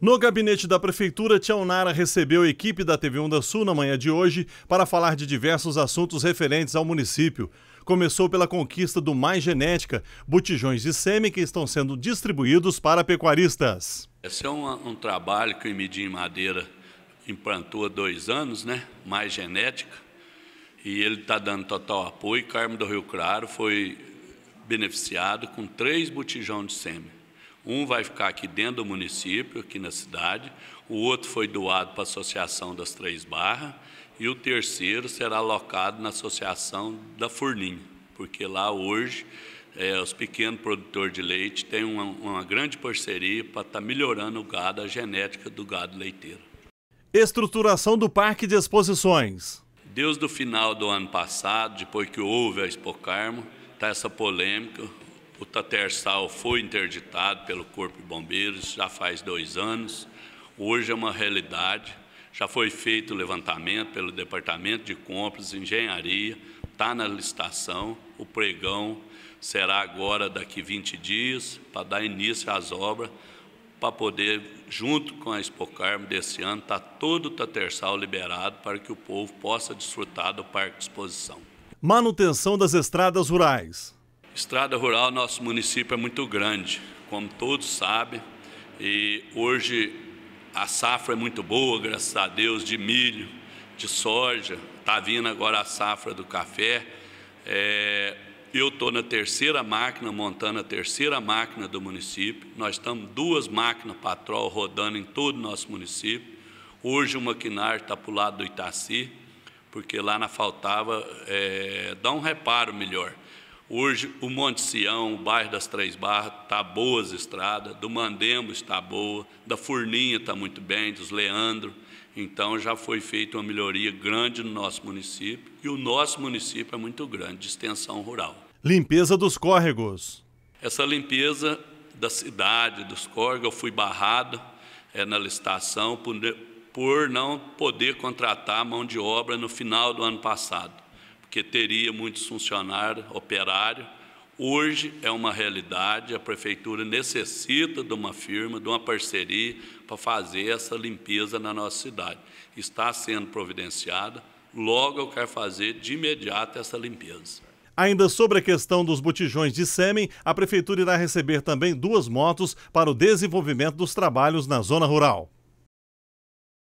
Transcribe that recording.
No gabinete da Prefeitura, Tião Nara recebeu a equipe da TV Onda Sul na manhã de hoje para falar de diversos assuntos referentes ao município. Começou pela conquista do Mais Genética, botijões de sêmen que estão sendo distribuídos para pecuaristas. Esse é um, um trabalho que o Imidim Madeira implantou há dois anos, né? Mais Genética, e ele está dando total apoio. Carmo do Rio Claro foi beneficiado com três botijões de sêmen. Um vai ficar aqui dentro do município, aqui na cidade, o outro foi doado para a Associação das Três Barras, e o terceiro será alocado na Associação da Forninha, porque lá hoje é, os pequenos produtores de leite têm uma, uma grande parceria para estar tá melhorando o gado, a genética do gado leiteiro. Estruturação do Parque de Exposições. Deus do final do ano passado, depois que houve a Expocarmo, está essa polêmica, o Tatersal foi interditado pelo Corpo de Bombeiros já faz dois anos. Hoje é uma realidade. Já foi feito o levantamento pelo Departamento de Compras, Engenharia, está na licitação. O pregão será agora daqui 20 dias para dar início às obras, para poder, junto com a Expocarmo desse ano, estar tá todo o Tatersal liberado para que o povo possa desfrutar do Parque de Exposição. Manutenção das estradas rurais. Estrada rural, nosso município é muito grande, como todos sabem, e hoje a safra é muito boa, graças a Deus, de milho, de soja, está vindo agora a safra do café. É, eu estou na terceira máquina, montando a terceira máquina do município. Nós estamos duas máquinas patrol rodando em todo o nosso município. Hoje o maquinário está para o lado do Itaci, porque lá na faltava é, dá um reparo melhor. Hoje, o Monte Sião, o bairro das Três Barras, está boas estradas, do Mandembo está boa, da Furninha está muito bem, dos Leandro. Então, já foi feita uma melhoria grande no nosso município, e o nosso município é muito grande, de extensão rural. Limpeza dos córregos. Essa limpeza da cidade, dos córregos, eu fui barrado é, na licitação por, por não poder contratar mão de obra no final do ano passado porque teria muitos funcionários, operários. Hoje é uma realidade, a prefeitura necessita de uma firma, de uma parceria para fazer essa limpeza na nossa cidade. Está sendo providenciada, logo eu quero fazer de imediato essa limpeza. Ainda sobre a questão dos botijões de sêmen, a prefeitura irá receber também duas motos para o desenvolvimento dos trabalhos na zona rural.